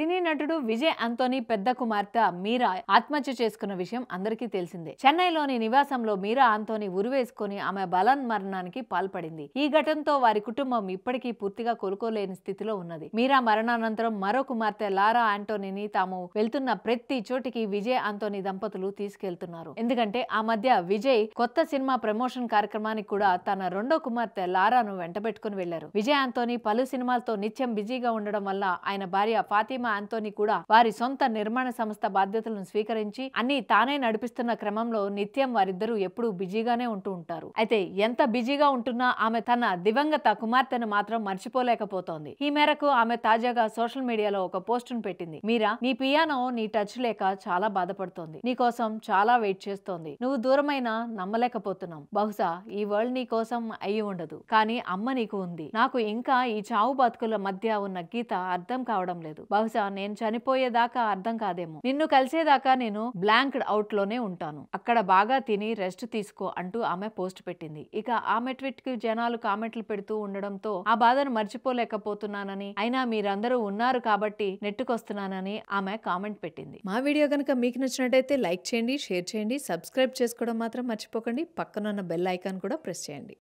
సినీ నటుడు విజయ్ అంతోని పెద్ద కుమార్తె మీరా ఆత్మహత్య చేసుకున్న విషయం అందరికీ తెలిసిందే చెన్నైలోని నివాసంలో మీరా అంతోని ఉరివేసుకుని ఆమె మరణానికి పాల్పడింది ఈ ఘటనతో వారి కుటుంబం ఇప్పటికీ పూర్తిగా కోలుకోలేని స్థితిలో ఉన్నది మీరా మరణానంతరం మరో కుమార్తె లారా ఆంటోనీని తాము వెళ్తున్న ప్రతి చోటికి విజయ్ అంతోని దంపతులు తీసుకెళ్తున్నారు ఎందుకంటే ఆ మధ్య విజయ్ కొత్త సినిమా ప్రమోషన్ కార్యక్రమానికి కూడా తన రెండో కుమార్తె లారాను వెంటబెట్టుకుని వెళ్లారు విజయ్ అంతోని పలు సినిమాలతో నిత్యం బిజీగా ఉండడం వల్ల ఆయన భార్య ఫాతిమా ఆంతోని కూడా వారి సొంత నిర్మాణ సంస్థ బాధ్యతలను స్వీకరించి అన్ని తానే నడిపిస్తున్న క్రమంలో నిత్యం వారిద్దరూ ఎప్పుడూ బిజీగానే ఉంటూ ఉంటారు అయితే ఎంత బిజీగా ఉంటున్నా ఆమె తన దివంగత కుమార్తెను మాత్రం మర్చిపోలేకపోతోంది ఈ మేరకు ఆమె తాజాగా సోషల్ మీడియాలో ఒక పోస్టును పెట్టింది మీరా నీ పియానో నీ టచ్ లేక చాలా బాధపడుతోంది నీకోసం చాలా వెయిట్ చేస్తోంది నువ్వు దూరమైన నమ్మలేకపోతున్నాం బహుశా ఈ వరల్డ్ నీ కోసం అయ్యి ఉండదు కానీ అమ్మ నీకు ఉంది నాకు ఇంకా ఈ చావు బతుకుల మధ్య ఉన్న గీత అర్థం కావడం లేదు బహుశా బహుశా నేను చనిపోయేదాకా అర్థం కాదేమో నిన్ను కలిసేదాకా నేను బ్లాంక్డ్ అవుట్ లోనే ఉంటాను అక్కడ బాగా తిని రెస్ట్ తీసుకో అంటూ ఆమె పోస్ట్ పెట్టింది ఇక ఆమె ట్విట్ కి జనాలు కామెంట్లు పెడుతూ ఉండడంతో ఆ బాధను మర్చిపోలేకపోతున్నానని అయినా మీరందరూ ఉన్నారు కాబట్టి నెట్టుకొస్తున్నానని ఆమె కామెంట్ పెట్టింది మా వీడియో కనుక మీకు నచ్చినట్టయితే లైక్ చేయండి షేర్ చేయండి సబ్స్క్రైబ్ చేసుకోవడం మాత్రం మర్చిపోకండి పక్కనున్న బెల్ ఐకాన్ కూడా ప్రెస్ చేయండి